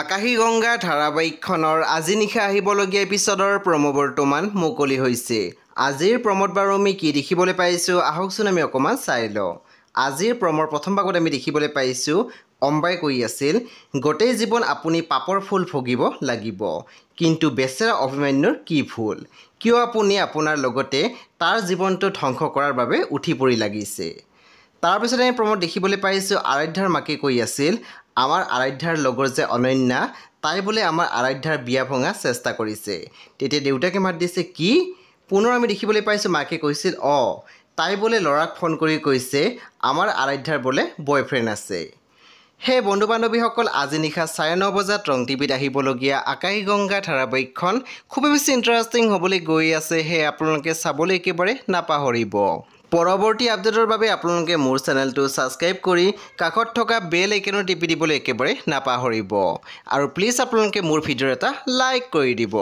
আকাশী গংগা ধাৰাবাহিকখনৰ আজি নিশা আহিবলগীয়া এপিছডৰ প্ৰম' বৰ্তমান মুকলি হৈছে আজিৰ প্ৰমত বাৰু আমি কি দেখিবলৈ পাইছোঁ আহকচোন আমি অকণমান চাই লওঁ আজিৰ প্ৰমৰ প্ৰথম ভাগত আমি দেখিবলৈ পাইছোঁ অম্বাই কৈ আছিল গোটেই জীৱন আপুনি পাপৰ ফুল ভুগিব লাগিব কিন্তু বেচেৰা অভিমান্যুৰ কি ভুল কিয় আপুনি আপোনাৰ লগতে তাৰ জীৱনটো ধ্বংস কৰাৰ বাবে উঠি পৰি লাগিছে তাৰপিছত আমি প্ৰমোদ দেখিবলৈ পাইছোঁ আৰাধ্যাৰ মাকে কৈ আছিল আমাৰ আৰাধ্যাৰ লগৰ যে অনন্যা তাই বোলে আমাৰ আৰাধ্যাৰ বিয়া ভঙা চেষ্টা কৰিছে তেতিয়া দেউতাকে মাত দিছে কি পুনৰ আমি দেখিবলৈ পাইছোঁ মাকে কৈছিল অঁ তাই বোলে ল'ৰাক ফোন কৰি কৈছে আমাৰ আৰাধ্যাৰ বোলে বয়ফ্ৰেণ্ড আছে সেই বন্ধু বান্ধৱীসকল আজি নিশা চাৰে ন বজাত ৰং টিভিত আহিবলগীয়া আকাশী গংগা ধাৰাবাহিকখন খুবেই বেছি ইণ্টাৰেষ্টিং হ'বলৈ গৈ আছে সেয়ে আপোনালোকে চাবলৈ একেবাৰে নাপাহৰিব পৰৱৰ্তী আপডেটৰ বাবে আপোনালোকে মোৰ চেনেলটো ছাবস্ক্ৰাইব কৰি কাষত থকা বেল আইকেনো টিপি দিবলৈ একেবাৰে নাপাহৰিব আৰু প্লিজ আপোনালোকে মোৰ ভিডিঅ' এটা লাইক কৰি দিব